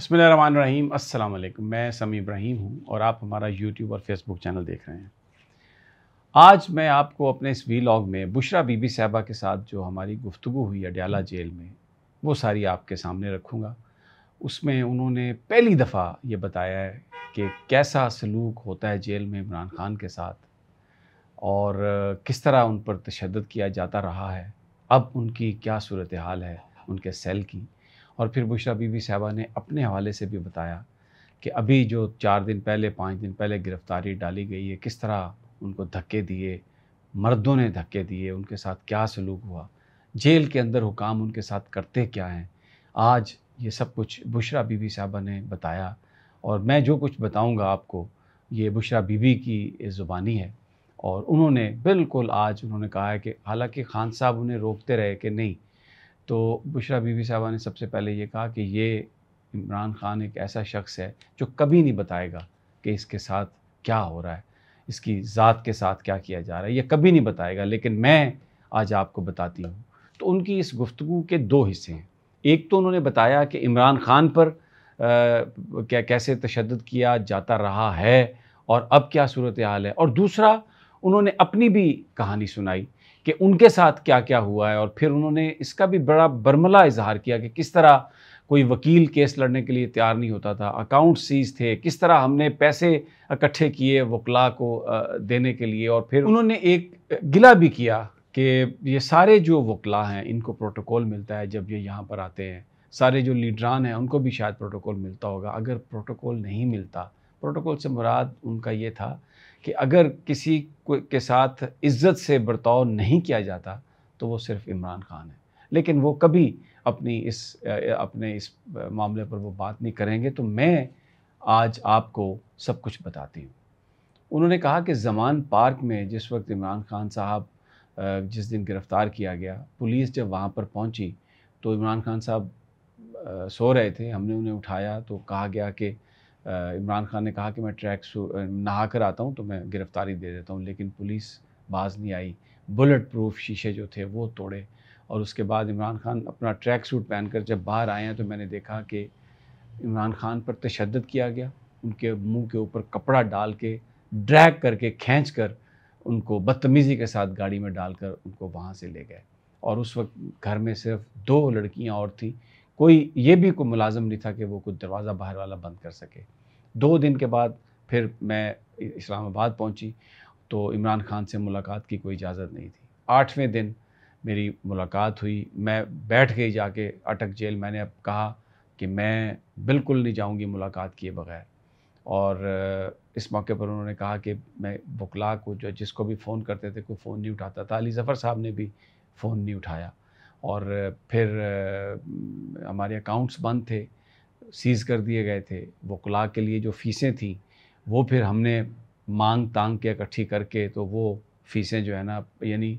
بسم اللہ الرحمن الرحیم السلام علیکم میں سمی ابراہیم ہوں اور آپ ہمارا یوٹیوب اور فیس بک چینل دیکھ رہے ہیں آج میں آپ کو اپنے اس وی لاگ میں بشرا بی بی صاحبہ کے ساتھ جو ہماری گفتگو ہوئی اڈیالہ جیل میں وہ ساری آپ کے سامنے رکھوں گا اس میں انہوں نے پہلی دفعہ یہ بتایا ہے کہ کیسا سلوک ہوتا ہے جیل میں عمران خان کے ساتھ اور کس طرح ان پر تشدد کیا جاتا رہا ہے اب ان کی کیا صورتحال ہے ان کے سیل کی اور پھر بشرا بی بی صاحبہ نے اپنے حوالے سے بھی بتایا کہ ابھی جو چار دن پہلے پانچ دن پہلے گرفتاری ڈالی گئی ہے کس طرح ان کو دھکے دیے مردوں نے دھکے دیے ان کے ساتھ کیا سلوک ہوا جیل کے اندر حکام ان کے ساتھ کرتے کیا ہیں آج یہ سب کچھ بشرا بی بی صاحبہ نے بتایا اور میں جو کچھ بتاؤں گا آپ کو یہ بشرا بی بی کی زبانی ہے اور انہوں نے بالکل آج انہوں نے کہا ہے کہ حالانکہ خان صاحب انہیں روکتے رہے کہ نہیں تو بشرا بی بی صاحبہ نے سب سے پہلے یہ کہا کہ یہ عمران خان ایک ایسا شخص ہے جو کبھی نہیں بتائے گا کہ اس کے ساتھ کیا ہو رہا ہے اس کی ذات کے ساتھ کیا کیا جا رہا ہے یہ کبھی نہیں بتائے گا لیکن میں آج آپ کو بتاتی ہوں تو ان کی اس گفتگو کے دو حصے ہیں ایک تو انہوں نے بتایا کہ عمران خان پر کیا کیسے تشدد کیا جاتا رہا ہے اور اب کیا صورتحال ہے اور دوسرا انہوں نے اپنی بھی کہانی سنائی کہ ان کے ساتھ کیا کیا ہوا ہے اور پھر انہوں نے اس کا بھی بڑا برملہ اظہار کیا کہ کس طرح کوئی وکیل کیس لڑنے کے لیے تیار نہیں ہوتا تھا اکاؤنٹ سیز تھے کس طرح ہم نے پیسے اکٹھے کیے وکلا کو دینے کے لیے اور پھر انہوں نے ایک گلہ بھی کیا کہ یہ سارے جو وکلا ہیں ان کو پروٹوکول ملتا ہے جب یہ یہاں پر آتے ہیں سارے جو لیڈران ہیں ان کو بھی شاید پروٹوکول ملتا ہوگا اگر پروٹوکول نہیں ملتا پروٹوکول سے مراد ان کا یہ تھا کہ اگر کسی کے ساتھ عزت سے برتاؤ نہیں کیا جاتا تو وہ صرف عمران خان ہے لیکن وہ کبھی اپنی اس اپنے اس معاملے پر وہ بات نہیں کریں گے تو میں آج آپ کو سب کچھ بتاتی ہوں انہوں نے کہا کہ زمان پارک میں جس وقت عمران خان صاحب جس دن گرفتار کیا گیا پولیس جب وہاں پر پہنچی تو عمران خان صاحب سو رہے تھے ہم نے انہیں اٹھایا تو کہا گیا کہ عمران خان نے کہا کہ میں ٹریک سو نہا کر آتا ہوں تو میں گرفتاری دے دیتا ہوں لیکن پولیس باز نہیں آئی بلٹ پروف شیشے جو تھے وہ توڑے اور اس کے بعد عمران خان اپنا ٹریک سوٹ پہن کر جب باہر آئے ہیں تو میں نے دیکھا کہ عمران خان پر تشدد کیا گیا ان کے منہ کے اوپر کپڑا ڈال کے ڈریک کر کے کھینچ کر ان کو بدتمیزی کے ساتھ گاڑی میں ڈال کر ان کو وہاں سے لے گئے اور اس وقت گھر میں صرف دو لڑکیاں اور تھیں کوئی یہ بھی کوئی ملازم نہیں تھا کہ وہ کچھ دروازہ باہر والا بند کر سکے دو دن کے بعد پھر میں اسلام آباد پہنچی تو عمران خان سے ملاقات کی کوئی اجازت نہیں تھی آٹھویں دن میری ملاقات ہوئی میں بیٹھ گئی جا کے اٹک جیل میں نے اب کہا کہ میں بالکل نہیں جاؤں گی ملاقات کیے بغیر اور اس موقع پر انہوں نے کہا کہ میں بکلا کو جو جس کو بھی فون کرتے تھے کوئی فون نہیں اٹھاتا تھا علی ظفر صاحب نے بھی فون نہیں اٹھایا اور پھر ہمارے اکاؤنٹس بند تھے سیز کر دیے گئے تھے وکلاء کے لیے جو فیسیں تھیں وہ پھر ہم نے مانگ تانگ کے اکٹھی کر کے تو وہ فیسیں جو ہے نا یعنی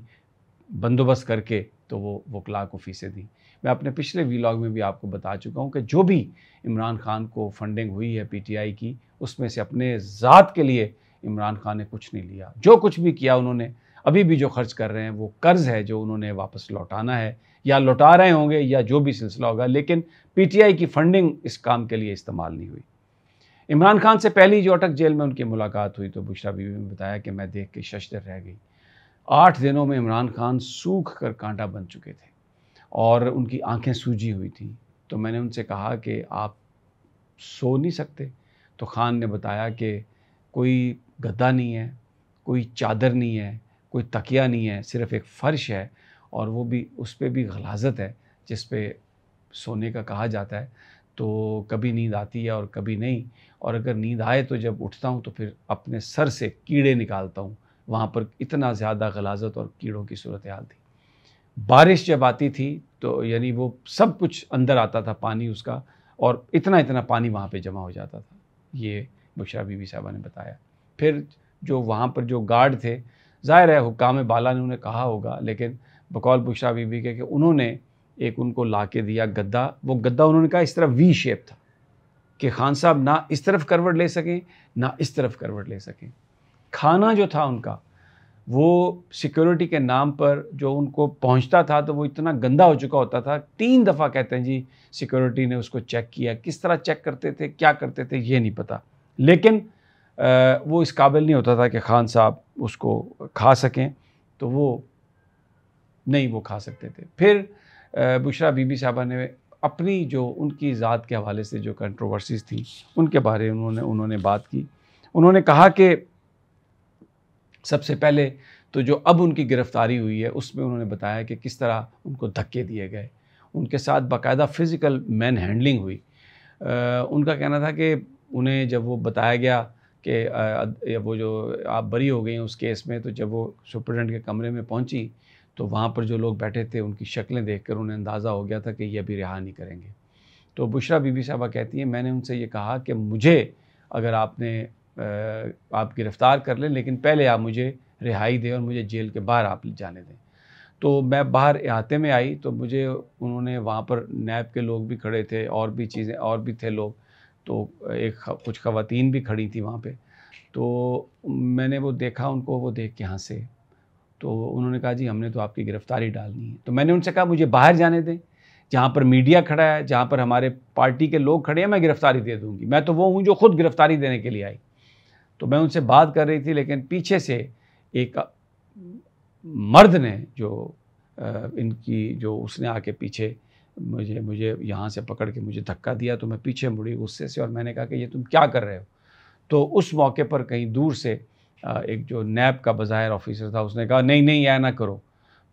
بندوبست کر کے تو وہ وکلاء کو فیسیں دیں میں اپنے پچھلے ویلاگ میں بھی آپ کو بتا چکا ہوں کہ جو بھی عمران خان کو فنڈنگ ہوئی ہے پی ٹی آئی کی اس میں سے اپنے ذات کے لیے عمران خان نے کچھ نہیں لیا جو کچھ بھی کیا انہوں نے ابھی بھی جو خرچ کر رہے ہیں وہ قرض ہے جو انہوں نے واپس لوٹانا ہے یا لوٹا رہے ہوں گے یا جو بھی سلسلہ ہوگا لیکن پی ٹی آئی کی فنڈنگ اس کام کے لیے استعمال نہیں ہوئی عمران خان سے پہلی جو اٹک جیل میں ان کی ملاقات ہوئی تو بشرا بیوی نے بتایا کہ میں دیکھ کے شستر رہ گئی آٹھ دنوں میں عمران خان سوکھ کر کانٹا بن چکے تھے اور ان کی آنکھیں سوجی ہوئی تھیں تو میں نے ان سے کہا کہ آپ سو نہیں سکتے تو خان نے بتایا کہ کوئی گدا نہیں ہے کوئی چادر نہیں ہے کوئی تکیہ نہیں ہے صرف ایک فرش ہے اور وہ بھی اس پہ بھی غلازت ہے جس پہ سونے کا کہا جاتا ہے تو کبھی نیند آتی ہے اور کبھی نہیں اور اگر نیند آئے تو جب اٹھتا ہوں تو پھر اپنے سر سے کیڑے نکالتا ہوں وہاں پر اتنا زیادہ غلازت اور کیڑوں کی صورتحال تھی بارش جب آتی تھی تو یعنی وہ سب کچھ اندر آتا تھا پانی اس کا اور اتنا اتنا پانی وہاں پہ جمع ہو جاتا تھا یہ بشرا بی بی صاحبہ نے بتایا پھر جو وہاں پر جو گارڈ تھے ظاہر ہے حکام بالا نے انہیں کہا ہوگا لیکن بقول بشرا بی بی کے کہ انہوں نے ایک ان کو لا کے دیا گدا وہ گدا انہوں نے کہا اس طرح وی شیپ تھا کہ خان صاحب نہ اس طرف کروٹ لے سکیں نہ اس طرف کروٹ لے سکیں کھانا جو تھا ان کا وہ سیکیورٹی کے نام پر جو ان کو پہنچتا تھا تو وہ اتنا گندا ہو چکا ہوتا تھا تین دفعہ کہتے ہیں جی سیکیورٹی نے اس کو چیک کیا کس طرح چیک کرتے تھے کیا کرتے تھے یہ نہیں پتا لیکن وہ اس قابل نہیں ہوتا تھا کہ خان صاحب اس کو کھا سکیں تو وہ نہیں وہ کھا سکتے تھے پھر بشرا بی بی صاحبہ نے اپنی جو ان کی ذات کے حوالے سے جو کنٹروورسیز تھیں ان کے بارے انہوں نے انہوں نے بات کی انہوں نے کہا کہ سب سے پہلے تو جو اب ان کی گرفتاری ہوئی ہے اس میں انہوں نے بتایا کہ کس طرح ان کو دھکے دیے گئے ان کے ساتھ باقاعدہ فزیکل مین ہینڈلنگ ہوئی ان کا کہنا تھا کہ انہیں جب وہ بتایا گیا کہ وہ جو آپ بری ہو گئی ہیں اس کیس میں تو جب وہ سپرنٹینڈنٹ کے کمرے میں پہنچی تو وہاں پر جو لوگ بیٹھے تھے ان کی شکلیں دیکھ کر انہیں اندازہ ہو گیا تھا کہ یہ ابھی رہا نہیں کریں گے تو بشرا بی بی صاحبہ کہتی ہیں میں نے ان سے یہ کہا کہ مجھے اگر آپ نے آپ گرفتار کر لیں لیکن پہلے آپ مجھے رہائی دیں اور مجھے جیل کے باہر آپ جانے دیں تو میں باہر احاطے میں آئی تو مجھے انہوں نے وہاں پر نیب کے لوگ بھی کھڑے تھے اور بھی چیزیں اور بھی تھے لوگ تو ایک کچھ خواتین بھی کھڑی تھیں وہاں پہ تو میں نے وہ دیکھا ان کو وہ دیکھ کے ہاں سے تو انہوں نے کہا جی ہم نے تو آپ کی گرفتاری ڈالنی ہے تو میں نے ان سے کہا مجھے باہر جانے دیں جہاں پر میڈیا کھڑا ہے جہاں پر ہمارے پارٹی کے لوگ کھڑے ہیں میں گرفتاری دے دوں گی میں تو وہ ہوں جو خود گرفتاری دینے کے لیے آئی تو میں ان سے بات کر رہی تھی لیکن پیچھے سے ایک مرد نے جو ان کی جو اس نے آ کے پیچھے مجھے مجھے یہاں سے پکڑ کے مجھے دھکا دیا تو میں پیچھے مڑی غصے سے اور میں نے کہا کہ یہ تم کیا کر رہے ہو تو اس موقع پر کہیں دور سے ایک جو نیب کا بظاہر آفیسر تھا اس نے کہا نہیں نہیں یہ نہ کرو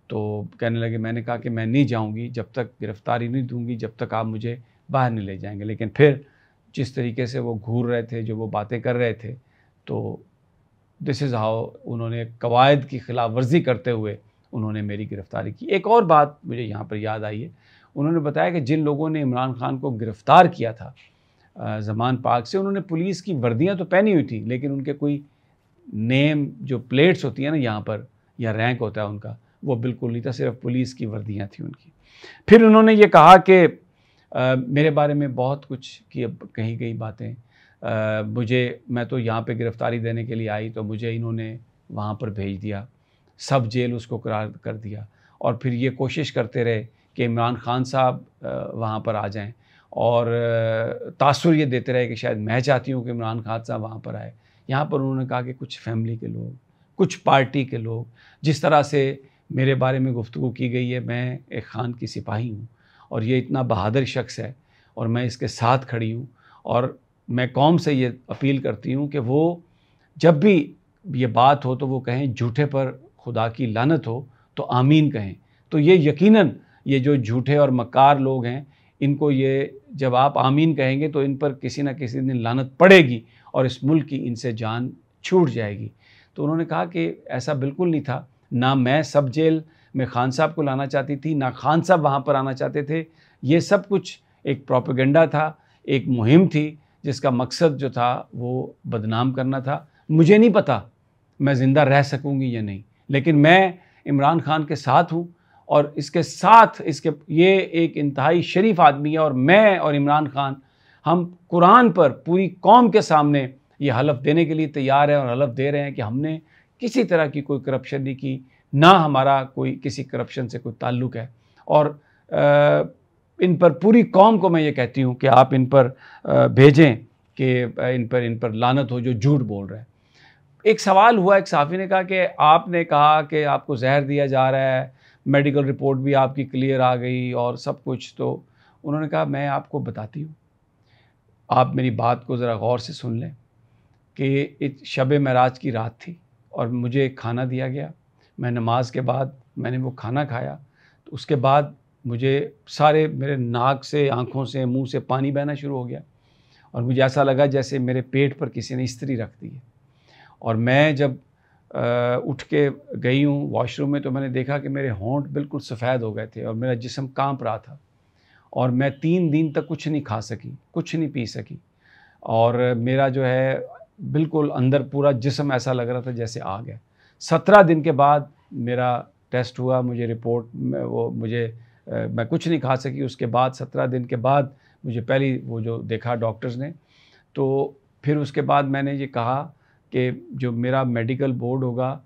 تو کہنے لگے میں نے کہا کہ میں نہیں جاؤں گی جب تک گرفتاری نہیں دوں گی جب تک آپ مجھے باہر نہیں لے جائیں گے لیکن پھر جس طریقے سے وہ گھور رہے تھے جو وہ باتیں کر رہے تھے تو دس از ہاؤ انہوں نے قواعد کی خلاف ورزی کرتے ہوئے انہوں نے میری گرفتاری کی ایک اور بات مجھے یہاں پر یاد آئی ہے انہوں نے بتایا کہ جن لوگوں نے عمران خان کو گرفتار کیا تھا زمان پاک سے انہوں نے پولیس کی وردیاں تو پہنی ہوئی تھیں لیکن ان کے کوئی نیم جو پلیٹس ہوتی ہیں نا یہاں پر یا رینک ہوتا ہے ان کا وہ بالکل نہیں تھا صرف پولیس کی وردیاں تھیں ان کی پھر انہوں نے یہ کہا کہ میرے بارے میں بہت کچھ کی کہی گئی باتیں مجھے میں تو یہاں پہ گرفتاری دینے کے لیے آئی تو مجھے انہوں نے وہاں پر بھیج دیا سب جیل اس کو قرار کر دیا اور پھر یہ کوشش کرتے رہے کہ عمران خان صاحب وہاں پر آ جائیں اور تاثر یہ دیتے رہے کہ شاید میں چاہتی ہوں کہ عمران خان صاحب وہاں پر آئے یہاں پر انہوں نے کہا کہ کچھ فیملی کے لوگ کچھ پارٹی کے لوگ جس طرح سے میرے بارے میں گفتگو کی گئی ہے میں ایک خان کی سپاہی ہوں اور یہ اتنا بہادر شخص ہے اور میں اس کے ساتھ کھڑی ہوں اور میں قوم سے یہ اپیل کرتی ہوں کہ وہ جب بھی یہ بات ہو تو وہ کہیں جھوٹے پر خدا کی لانت ہو تو آمین کہیں تو یہ یقیناً یہ جو جھوٹے اور مکار لوگ ہیں ان کو یہ جب آپ آمین کہیں گے تو ان پر کسی نہ کسی دن لانت پڑے گی اور اس ملک کی ان سے جان چھوٹ جائے گی تو انہوں نے کہا کہ ایسا بالکل نہیں تھا نہ میں سب جیل میں خان صاحب کو لانا چاہتی تھی نہ خان صاحب وہاں پر آنا چاہتے تھے یہ سب کچھ ایک پروپیگنڈا تھا ایک مہم تھی جس کا مقصد جو تھا وہ بدنام کرنا تھا مجھے نہیں پتہ میں زندہ رہ سکوں گی یا نہیں لیکن میں عمران خان کے ساتھ ہوں اور اس کے ساتھ اس کے یہ ایک انتہائی شریف آدمی ہے اور میں اور عمران خان ہم قرآن پر پوری قوم کے سامنے یہ حلف دینے کے لیے تیار ہیں اور حلف دے رہے ہیں کہ ہم نے کسی طرح کی کوئی کرپشن نہیں کی نہ ہمارا کوئی کسی کرپشن سے کوئی تعلق ہے اور ان پر پوری قوم کو میں یہ کہتی ہوں کہ آپ ان پر بھیجیں کہ ان پر ان پر لانت ہو جو جھوٹ بول رہے ہیں ایک سوال ہوا ایک صحافی نے کہا کہ آپ نے کہا کہ آپ کو زہر دیا جا رہا ہے میڈیکل رپورٹ بھی آپ کی کلیئر آ گئی اور سب کچھ تو انہوں نے کہا میں آپ کو بتاتی ہوں آپ میری بات کو ذرا غور سے سن لیں کہ شب معراج کی رات تھی اور مجھے کھانا دیا گیا میں نماز کے بعد میں نے وہ کھانا کھایا تو اس کے بعد مجھے سارے میرے ناک سے آنکھوں سے منہ سے پانی بہنا شروع ہو گیا اور مجھے ایسا لگا جیسے میرے پیٹ پر کسی نے استری رکھ دی ہے اور میں جب اٹھ کے گئی ہوں واش روم میں تو میں نے دیکھا کہ میرے ہونٹ بالکل سفید ہو گئے تھے اور میرا جسم کانپ رہا تھا اور میں تین دن تک کچھ نہیں کھا سکی کچھ نہیں پی سکی اور میرا جو ہے بالکل اندر پورا جسم ایسا لگ رہا تھا جیسے آگ ہے سترہ دن کے بعد میرا ٹیسٹ ہوا مجھے رپورٹ وہ مجھے میں کچھ نہیں کھا سکی اس کے بعد سترہ دن کے بعد مجھے پہلی وہ جو دیکھا ڈاکٹرز نے تو پھر اس کے بعد میں نے یہ کہا کہ جو میرا میڈیکل بورڈ ہوگا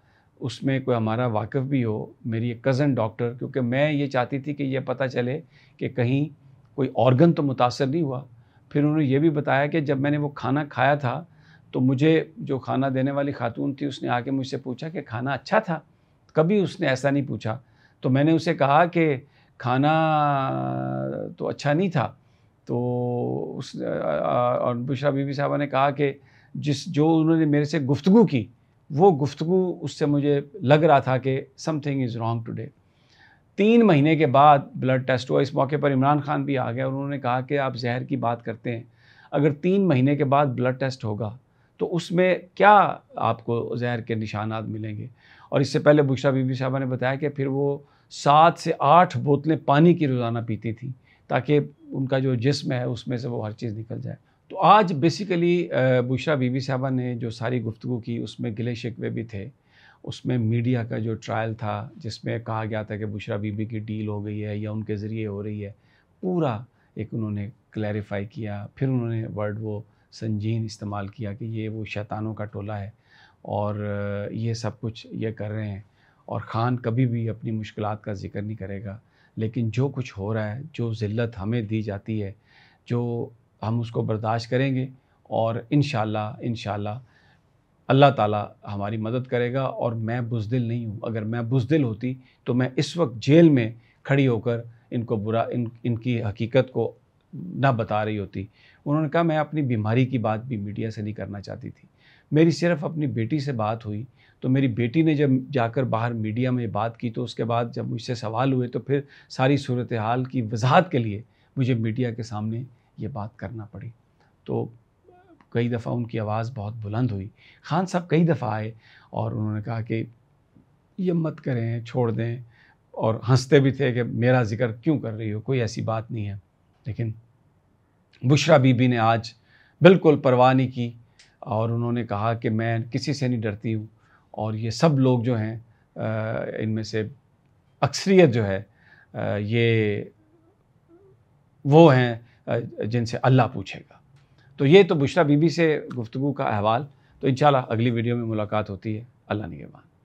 اس میں کوئی ہمارا واقف بھی ہو میری ایک کزن ڈاکٹر کیونکہ میں یہ چاہتی تھی کہ یہ پتا چلے کہ کہیں کوئی آرگن تو متاثر نہیں ہوا پھر انہوں نے یہ بھی بتایا کہ جب میں نے وہ کھانا کھایا تھا تو مجھے جو کھانا دینے والی خاتون تھی اس نے آ کے مجھ سے پوچھا کہ کھانا اچھا تھا کبھی اس نے ایسا نہیں پوچھا تو میں نے اسے کہا کہ کھانا تو اچھا نہیں تھا تو اس بی صاحبہ نے کہا کہ جس جو انہوں نے میرے سے گفتگو کی وہ گفتگو اس سے مجھے لگ رہا تھا کہ something is wrong today تین مہینے کے بعد بلڈ ٹیسٹ ہوا اس موقع پر عمران خان بھی آ گیا انہوں نے کہا کہ آپ زہر کی بات کرتے ہیں اگر تین مہینے کے بعد بلڈ ٹیسٹ ہوگا تو اس میں کیا آپ کو زہر کے نشانات ملیں گے اور اس سے پہلے بشرا بی بی صاحبہ نے بتایا کہ پھر وہ سات سے آٹھ بوتلیں پانی کی روزانہ پیتی تھیں تاکہ ان کا جو جسم ہے اس میں سے وہ ہر چیز نکل جائے تو آج بیسیکلی بشرا بی بی صاحبہ نے جو ساری گفتگو کی اس میں گلے شکوے بھی تھے اس میں میڈیا کا جو ٹرائل تھا جس میں کہا گیا تھا کہ بشرا بی بی کی ڈیل ہو گئی ہے یا ان کے ذریعے ہو رہی ہے پورا ایک انہوں نے کلیریفائی کیا پھر انہوں نے ورڈ وہ سنجین استعمال کیا کہ یہ وہ شیطانوں کا ٹولہ ہے اور یہ سب کچھ یہ کر رہے ہیں اور خان کبھی بھی اپنی مشکلات کا ذکر نہیں کرے گا لیکن جو کچھ ہو رہا ہے جو ذلت ہمیں دی جاتی ہے جو ہم اس کو برداشت کریں گے اور انشاءاللہ انشاءاللہ اللہ تعالیٰ ہماری مدد کرے گا اور میں بزدل نہیں ہوں اگر میں بزدل ہوتی تو میں اس وقت جیل میں کھڑی ہو کر ان کو برا ان ان کی حقیقت کو نہ بتا رہی ہوتی انہوں نے کہا میں اپنی بیماری کی بات بھی میڈیا سے نہیں کرنا چاہتی تھی میری صرف اپنی بیٹی سے بات ہوئی تو میری بیٹی نے جب جا کر باہر میڈیا میں بات کی تو اس کے بعد جب مجھ سے سوال ہوئے تو پھر ساری صورتحال کی وضاحت کے لیے مجھے میڈیا کے سامنے یہ بات کرنا پڑی تو کئی دفعہ ان کی آواز بہت بلند ہوئی خان صاحب کئی دفعہ آئے اور انہوں نے کہا کہ یہ مت کریں چھوڑ دیں اور ہنستے بھی تھے کہ میرا ذکر کیوں کر رہی ہو کوئی ایسی بات نہیں ہے لیکن بشرا بی بی نے آج بالکل پرواہ نہیں کی اور انہوں نے کہا کہ میں کسی سے نہیں ڈرتی ہوں اور یہ سب لوگ جو ہیں ان میں سے اکثریت جو ہے یہ وہ ہیں جن سے اللہ پوچھے گا تو یہ تو بشرا بی بی سے گفتگو کا احوال تو انشاءاللہ اگلی ویڈیو میں ملاقات ہوتی ہے اللہ نگہبان